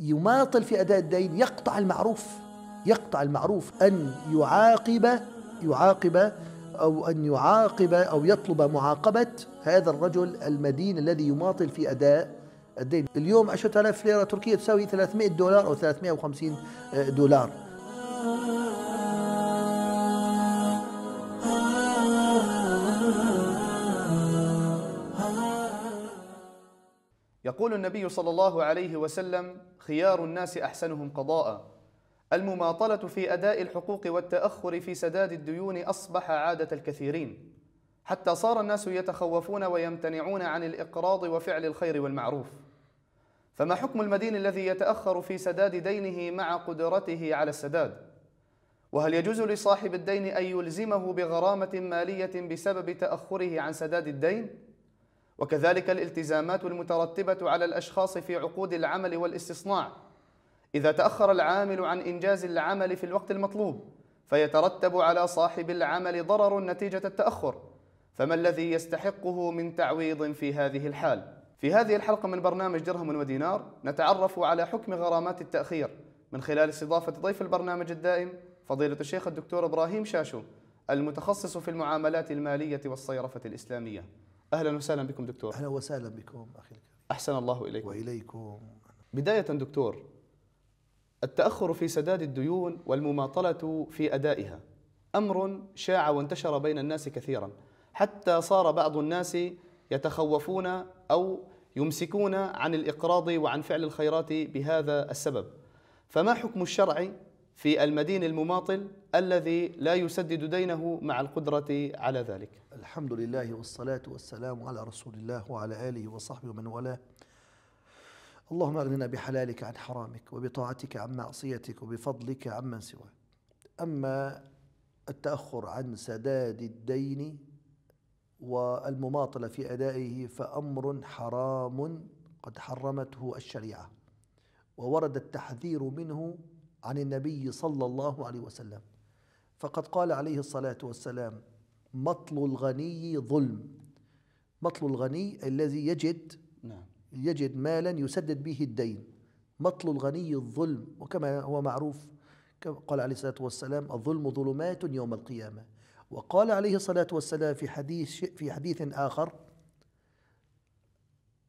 يماطل في أداء الدين يقطع المعروف يقطع المعروف أن يعاقب يعاقب أو أن يعاقب أو يطلب معاقبة هذا الرجل المدين الذي يماطل في أداء الدين اليوم 10000 ليرة تركية تساوي 300 دولار أو 350 دولار يقول النبي صلى الله عليه وسلم خيار الناس أحسنهم قضاء المماطلة في أداء الحقوق والتأخر في سداد الديون أصبح عادة الكثيرين حتى صار الناس يتخوفون ويمتنعون عن الإقراض وفعل الخير والمعروف فما حكم المدين الذي يتأخر في سداد دينه مع قدرته على السداد؟ وهل يجوز لصاحب الدين أن يلزمه بغرامة مالية بسبب تأخره عن سداد الدين؟ وكذلك الالتزامات المترتبة على الأشخاص في عقود العمل والاستصناع إذا تأخر العامل عن إنجاز العمل في الوقت المطلوب فيترتب على صاحب العمل ضرر نتيجة التأخر فما الذي يستحقه من تعويض في هذه الحال؟ في هذه الحلقة من برنامج درهم ودينار نتعرف على حكم غرامات التأخير من خلال استضافة ضيف البرنامج الدائم فضيلة الشيخ الدكتور إبراهيم شاشو المتخصص في المعاملات المالية والصيرفة الإسلامية اهلا وسهلا بكم دكتور اهلا وسهلا بكم اخي الكريم احسن الله اليكم واليكم بدايه دكتور التاخر في سداد الديون والمماطله في ادائها امر شاع وانتشر بين الناس كثيرا حتى صار بعض الناس يتخوفون او يمسكون عن الاقراض وعن فعل الخيرات بهذا السبب فما حكم الشرع في المدين المماطل الذي لا يسدد دينه مع القدرة على ذلك الحمد لله والصلاة والسلام على رسول الله وعلى آله وصحبه ومن والاه اللهم أغننا بحلالك عن حرامك وبطاعتك عن معصيتك وبفضلك عمن سواك أما التأخر عن سداد الدين والمماطلة في أدائه فأمر حرام قد حرمته الشريعة وورد التحذير منه عن النبي صلى الله عليه وسلم فقد قال عليه الصلاة والسلام مطل الغني ظلم مطل الغني الذي يجد نعم. يجد مالا يسدد به الدين مطل الغني الظلم وكما هو معروف قال عليه الصلاة والسلام الظلم ظلمات يوم القيامة وقال عليه الصلاة والسلام في حديث في حديث آخر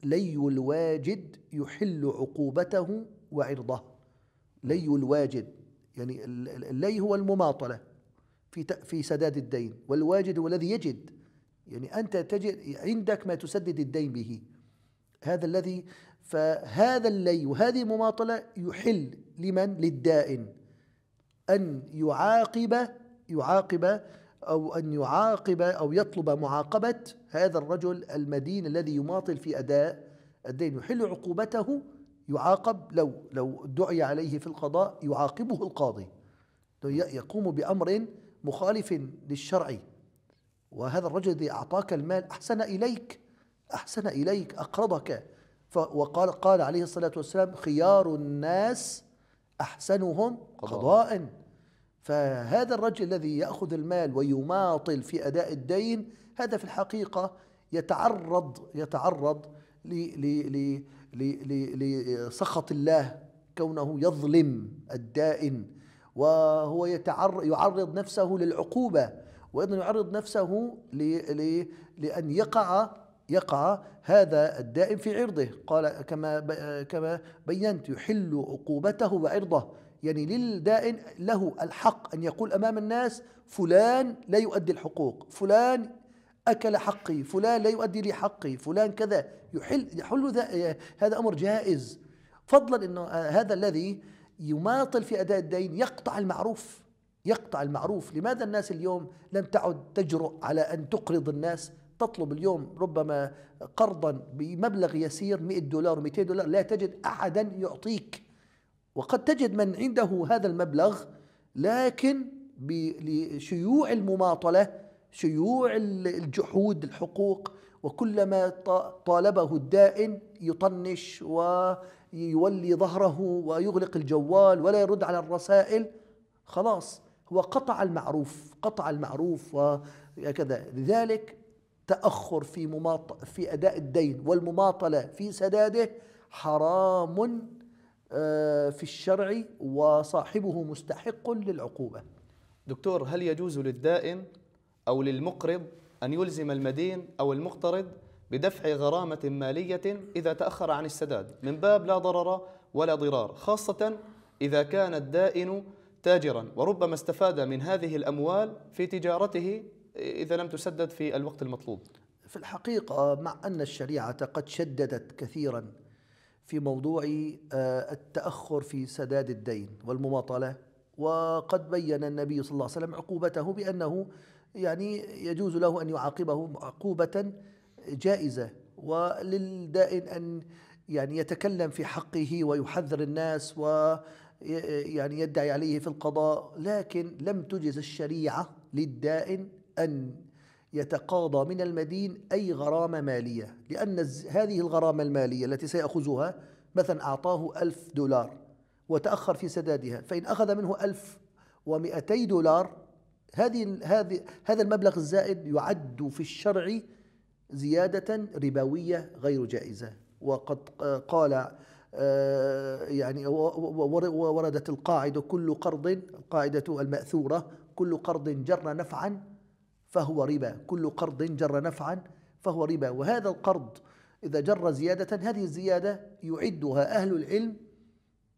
لي الواجد يحل عقوبته وعرضه لي الواجد يعني اللي هو المماطلة في في سداد الدين والواجد هو الذي يجد يعني أنت تجد عندك ما تسدد الدين به هذا الذي فهذا اللي وهذه المماطلة يحل لمن للدائن أن يعاقب يعاقب أو أن يعاقب أو يطلب معاقبة هذا الرجل المدين الذي يماطل في أداء الدين يحل عقوبته يعاقب لو لو دعي عليه في القضاء يعاقبه القاضي يقوم بأمر مخالف للشرع وهذا الرجل الذي أعطاك المال أحسن إليك أحسن إليك أقرضك وقال قال عليه الصلاة والسلام خيار الناس أحسنهم قضاء فهذا الرجل الذي يأخذ المال ويماطل في أداء الدين هذا في الحقيقة يتعرض يتعرض لسخط الله كونه يظلم الدائن وهو يتعر يعرض نفسه للعقوبة وأيضا يعرض نفسه لأن يقع يقع هذا الدائن في عرضه قال كما كما بينت يحل عقوبته وعرضه يعني للدائن له الحق أن يقول أمام الناس فلان لا يؤدي الحقوق فلان أكل حقي فلان لا يؤدي لي حقي فلان كذا يحل, يحل هذا أمر جائز فضلا أنه هذا الذي يماطل في أداء الدين يقطع المعروف يقطع المعروف لماذا الناس اليوم لم تعد تجرؤ على أن تقرض الناس تطلب اليوم ربما قرضا بمبلغ يسير 100 دولار 200 دولار لا تجد أحدا يعطيك وقد تجد من عنده هذا المبلغ لكن بشيوع المماطلة شيوع الجحود الحقوق وكلما طالبه الدائن يطنش ويولي ظهره ويغلق الجوال ولا يرد على الرسائل خلاص هو قطع المعروف قطع المعروف وكذا لذلك تأخر في مماط في أداء الدين والمماطلة في سداده حرام آه، في الشرع وصاحبه مستحق للعقوبة دكتور هل يجوز للدائن أو للمقرض أن يلزم المدين أو المقترض بدفع غرامة مالية إذا تأخر عن السداد من باب لا ضرر ولا ضرار خاصة إذا كان الدائن تاجرا وربما استفاد من هذه الأموال في تجارته إذا لم تسدد في الوقت المطلوب في الحقيقة مع أن الشريعة قد شددت كثيرا في موضوع آه، التأخر في سداد الدين والمماطلة وقد بين النبي صلى الله عليه وسلم عقوبته بأنه يعني يجوز له أن يعاقبه عقوبة جائزة وللدائن أن يعني يتكلم في حقه ويحذر الناس و يعني يدعي عليه في القضاء لكن لم تجز الشريعة للدائن أن يتقاضى من المدين أي غرامة مالية لأن هذه الغرامة المالية التي سيأخذها مثلا أعطاه ألف دولار وتأخر في سدادها فإن أخذ منه ألف ومئتي دولار هذه هذا المبلغ الزائد يعد في الشرع زيادة ربوية غير جائزة وقد قال آه، يعني وردت القاعدة كل قرض القاعدة المأثورة كل قرض جر نفعا فهو ربا كل قرض جر نفعا فهو ربا وهذا القرض إذا جر زيادة هذه الزيادة يعدها أهل العلم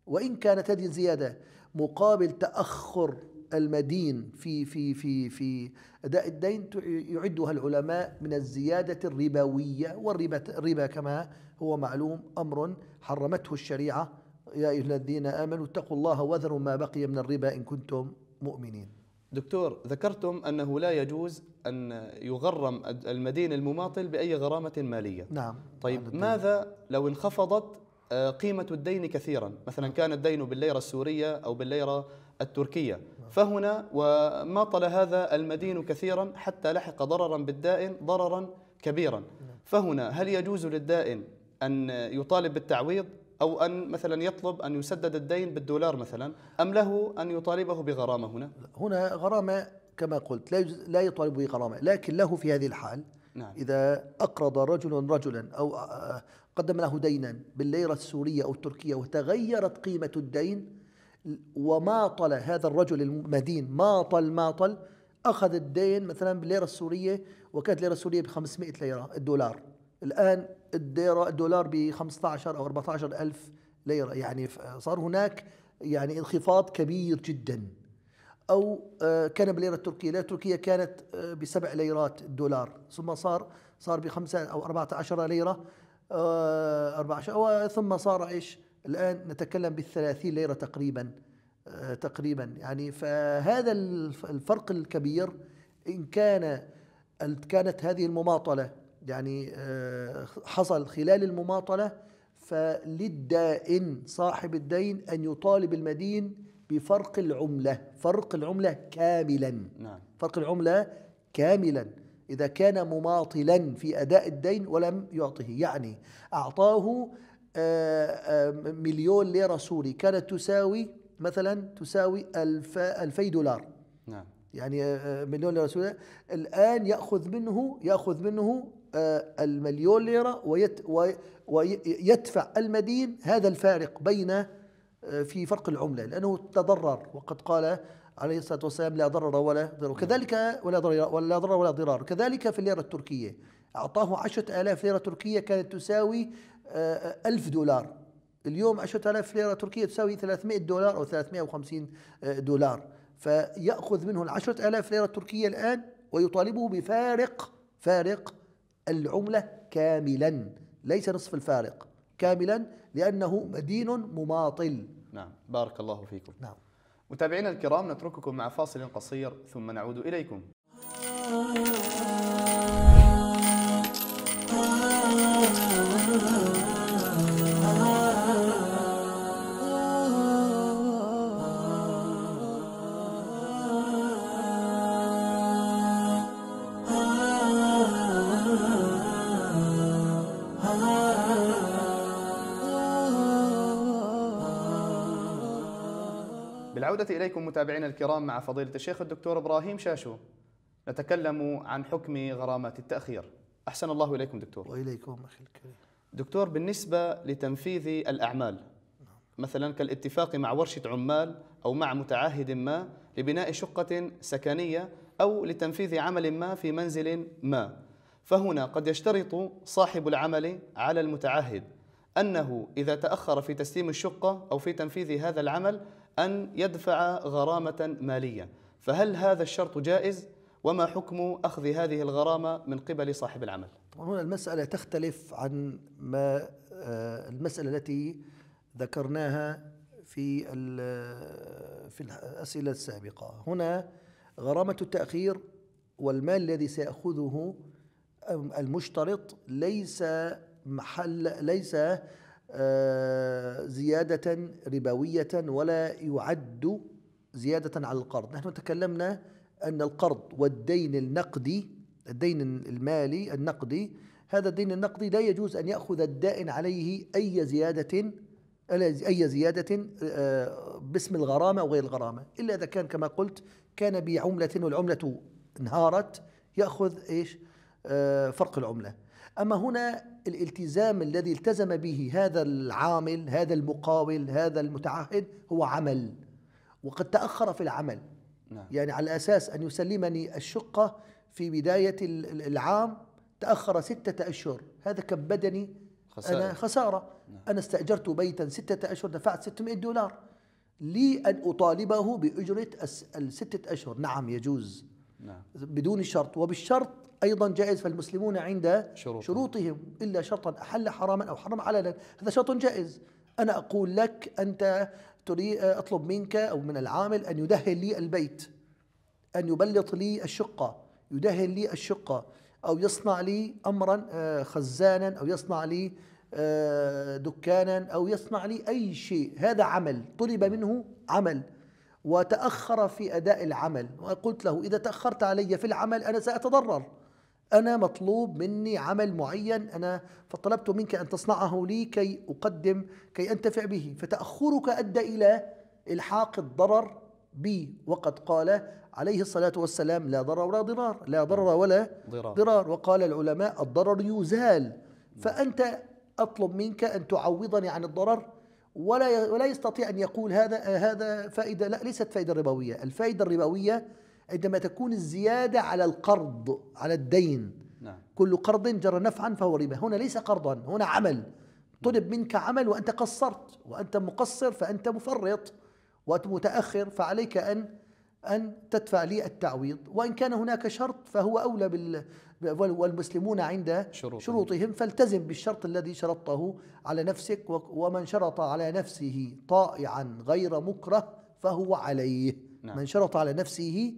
وإن كانت هذه الزيادة مقابل تأخر المدين في في في في اداء الدين يعدها العلماء من الزياده الربويه والربا الربا كما هو معلوم امر حرمته الشريعه يا ايها الذين امنوا اتقوا الله وذروا ما بقي من الربا ان كنتم مؤمنين. دكتور ذكرتم انه لا يجوز ان يغرم المدين المماطل باي غرامه ماليه. نعم. طيب ماذا لو انخفضت آه، قيمه الدين كثيرا، مثلا كان الدين بالليره السوريه او بالليره التركية فهنا وماطل هذا المدين كثيرا حتى لحق ضررا بالدائن ضررا كبيرا فهنا هل يجوز للدائن أن يطالب بالتعويض أو أن مثلا يطلب أن يسدد الدين بالدولار مثلا أم له أن يطالبه بغرامة هنا؟ هنا غرامة كما قلت لا لا يطالب بغرامة لكن له في هذه الحال نعم. إذا أقرض رجل رجلا أو آه، قدم له دينا بالليرة السورية أو التركية وتغيرت قيمة الدين وماطل هذا الرجل المدين ماطل ماطل أخذ الدين مثلا بالليرة السورية وكانت الليرة السورية ب 500 ليرة الدولار الآن الديرة الدولار ب 15 أو 14 ألف ليرة يعني صار هناك يعني انخفاض كبير جدا أو آه، كان بالليرة التركية الليرة التركية كانت آه، بسبع ليرات الدولار ثم صار صار بخمسة أو 14 ليرة 14 آه، ثم صار إيش الآن نتكلم بالثلاثين ليرة تقريبا آه، تقريبا يعني فهذا الفرق الكبير إن كان كانت هذه المماطلة يعني آه، حصل خلال المماطلة فللدائن صاحب الدين أن يطالب المدين بفرق العملة فرق العملة كاملا نعم. فرق العملة كاملا إذا كان مماطلا في أداء الدين ولم يعطه يعني أعطاه آه، آه، مليون ليرة سوري كانت تساوي مثلا تساوي ألف ألفي دولار نعم يعني آه، مليون ليرة سوري الآن يأخذ منه يأخذ منه المليون ليرة ويت ويدفع المدين هذا الفارق بين في فرق العملة لأنه تضرر وقد قال عليه الصلاة والسلام لا ضرر ولا ضرر نعم. كذلك ولا ضرر ولا ضرر ولا ضرار كذلك في الليرة التركية أعطاه عشرة آلاف ليرة تركية كانت تساوي آه، ألف دولار اليوم 10000 ليرة تركية تساوي 300 دولار أو 350 آه، دولار فيأخذ منه ال 10000 ليرة التركية الآن ويطالبه بفارق فارق العملة كاملا ليس نصف الفارق كاملا لأنه مدين مماطل نعم بارك الله فيكم نعم متابعينا الكرام نترككم مع فاصل قصير ثم نعود إليكم بالعودة إليكم متابعينا الكرام مع فضيلة الشيخ الدكتور إبراهيم شاشو نتكلم عن حكم غرامات التأخير أحسن الله إليكم دكتور وإليكم أخي الكريم دكتور بالنسبة لتنفيذ الأعمال مثلا كالاتفاق مع ورشة عمال أو مع متعهد ما لبناء شقة سكنية أو لتنفيذ عمل ما في منزل ما فهنا قد يشترط صاحب العمل على المتعهد أنه إذا تأخر في تسليم الشقة أو في تنفيذ هذا العمل أن يدفع غرامة مالية فهل هذا الشرط جائز؟ وما حكم أخذ هذه الغرامة من قبل صاحب العمل؟ طبعا هنا المسألة تختلف عن ما آه، المسألة التي ذكرناها في آه، في الأسئلة السابقة هنا غرامة التأخير والمال الذي سيأخذه المشترط ليس محل ليس آه، زيادة ربوية ولا يعد زيادة على القرض نحن تكلمنا أن القرض والدين النقدي الدين المالي النقدي هذا الدين النقدي لا يجوز أن يأخذ الدائن عليه أي زيادة أي زيادة آه، باسم الغرامة أو غير الغرامة إلا إذا كان كما قلت كان بعملة والعملة انهارت يأخذ إيش آه، فرق العملة أما هنا الالتزام الذي التزم به هذا العامل هذا المقاول هذا المتعهد هو عمل وقد تأخر في العمل نعم. يعني على أساس أن يسلمني الشقة في بداية العام تأخر ستة أشهر هذا كبدني خسارة. أنا خسارة نعم. أنا استأجرت بيتا ستة أشهر دفعت 600 دولار لي أن أطالبه بأجرة الستة أشهر نعم يجوز نعم. بدون شرط وبالشرط أيضا جائز فالمسلمون عند شروطهم, شروطهم إلا شرطا أحل حراما أو حرم علنا هذا شرط جائز أنا أقول لك أنت تريد أطلب منك أو من العامل أن يدهن لي البيت أن يبلط لي الشقة يدهن لي الشقة أو يصنع لي أمرا آه، خزانا أو يصنع لي آه، دكانا أو يصنع لي أي شيء هذا عمل طلب منه عمل وتأخر في أداء العمل وقلت له إذا تأخرت علي في العمل أنا سأتضرر أنا مطلوب مني عمل معين أنا فطلبت منك أن تصنعه لي كي أقدم كي أنتفع به فتأخرك أدى إلى إلحاق الضرر بي وقد قال عليه الصلاة والسلام لا ضرر ولا ضرار لا ضرر ولا ضرار, ضرار وقال العلماء الضرر يزال فأنت أطلب منك أن تعوضني عن الضرر ولا ولا يستطيع أن يقول هذا هذا فائدة لا ليست فائدة ربوية الفائدة الربوية عندما تكون الزيادة على القرض على الدين نعم. كل قرض جرى نفعا فهو ربا هنا ليس قرضا هنا عمل طلب منك عمل وأنت قصرت وأنت مقصر فأنت مفرط وأنت متأخر فعليك أن أن تدفع لي التعويض وإن كان هناك شرط فهو أولى بال والمسلمون عند شروطهم, شروطهم فالتزم بالشرط الذي شرطته على نفسك ومن شرط على نفسه طائعا غير مكره فهو عليه نعم. من شرط على نفسه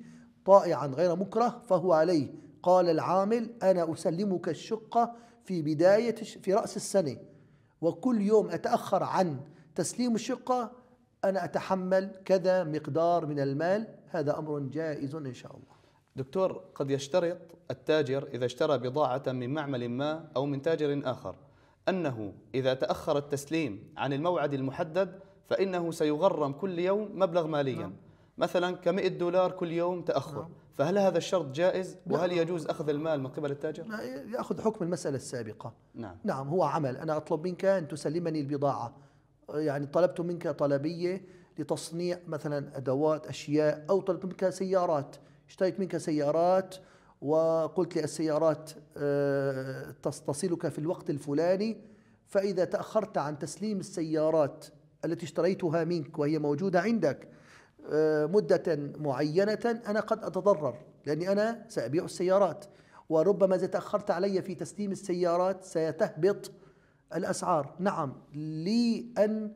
طائعا غير مكره فهو عليه قال العامل أنا أسلمك الشقة في بداية في رأس السنة وكل يوم أتأخر عن تسليم الشقة أنا أتحمل كذا مقدار من المال هذا أمر جائز إن شاء الله دكتور قد يشترط التاجر إذا اشترى بضاعة من معمل ما أو من تاجر آخر أنه إذا تأخر التسليم عن الموعد المحدد فإنه سيغرم كل يوم مبلغ ماليا نعم. مثلا ك 100 دولار كل يوم تاخر نعم. فهل هذا الشرط جائز وهل يجوز اخذ المال من قبل التاجر ياخذ حكم المساله السابقه نعم نعم هو عمل انا اطلب منك ان تسلمني البضاعه يعني طلبت منك طلبيه لتصنيع مثلا ادوات اشياء او طلبت منك سيارات اشتريت منك سيارات وقلت لي السيارات آه، تصلك في الوقت الفلاني فاذا تاخرت عن تسليم السيارات التي اشتريتها منك وهي موجوده عندك مدة معينة أنا قد أتضرر لأني أنا سأبيع السيارات وربما إذا تأخرت علي في تسليم السيارات سيتهبط الأسعار نعم لي أن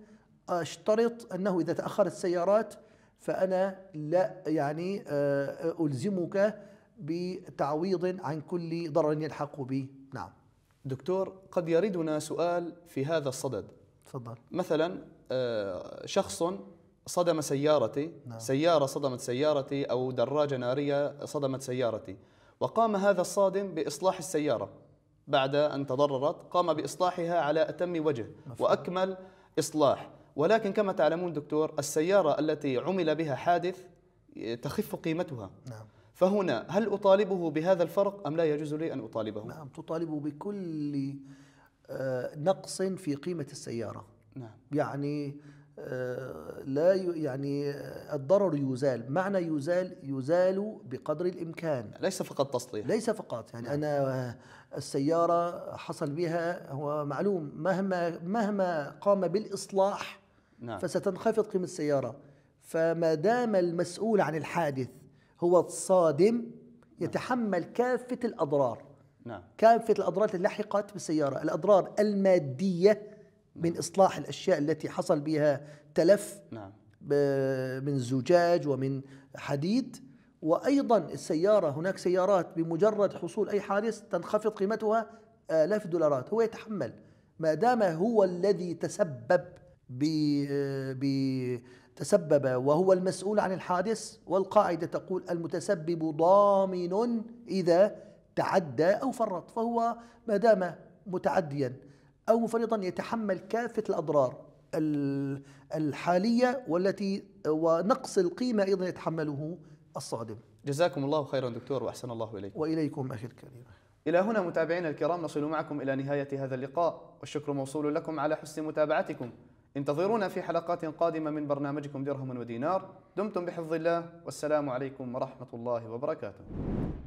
أشترط أنه إذا تأخرت السيارات فأنا لا يعني آه، ألزمك بتعويض عن كل ضرر يلحق بي نعم دكتور قد يردنا سؤال في هذا الصدد تفضل مثلا آه، شخص صدم سيارتي نعم. سيارة صدمت سيارتي أو دراجة نارية صدمت سيارتي وقام هذا الصادم بإصلاح السيارة بعد أن تضررت قام بإصلاحها على أتم وجه مفهوم. وأكمل إصلاح ولكن كما تعلمون دكتور السيارة التي عمل بها حادث تخف قيمتها نعم. فهنا هل أطالبه بهذا الفرق أم لا يجوز لي أن أطالبه؟ نعم تطالبه بكل آه، نقص في قيمة السيارة نعم. يعني لا يعني الضرر يزال معنى يزال يزال بقدر الامكان ليس فقط تصليح ليس فقط يعني نعم. انا السياره حصل بها هو معلوم مهما مهما قام بالاصلاح نعم. فستنخفض قيمه السياره فما دام المسؤول عن الحادث هو الصادم نعم. يتحمل كافه الاضرار نعم. كافه الاضرار اللي لحقت بالسياره الاضرار الماديه من نعم. إصلاح الأشياء التي حصل بها تلف نعم. من زجاج ومن حديد وأيضا السيارة هناك سيارات بمجرد حصول أي حادث تنخفض قيمتها آلاف الدولارات هو يتحمل ما دام هو الذي تسبب ب ب تسبب وهو المسؤول عن الحادث والقاعدة تقول المتسبب ضامن إذا تعدى أو فرط فهو ما دام متعديا أو مفرطا يتحمل كافة الأضرار الحالية والتي ونقص القيمة أيضا يتحمله الصادم جزاكم الله خيرا دكتور وأحسن الله إليك وإليكم أخي الكريم إلى هنا متابعينا الكرام نصل معكم إلى نهاية هذا اللقاء والشكر موصول لكم على حسن متابعتكم انتظرونا في حلقات قادمة من برنامجكم درهم ودينار دمتم بحفظ الله والسلام عليكم ورحمة الله وبركاته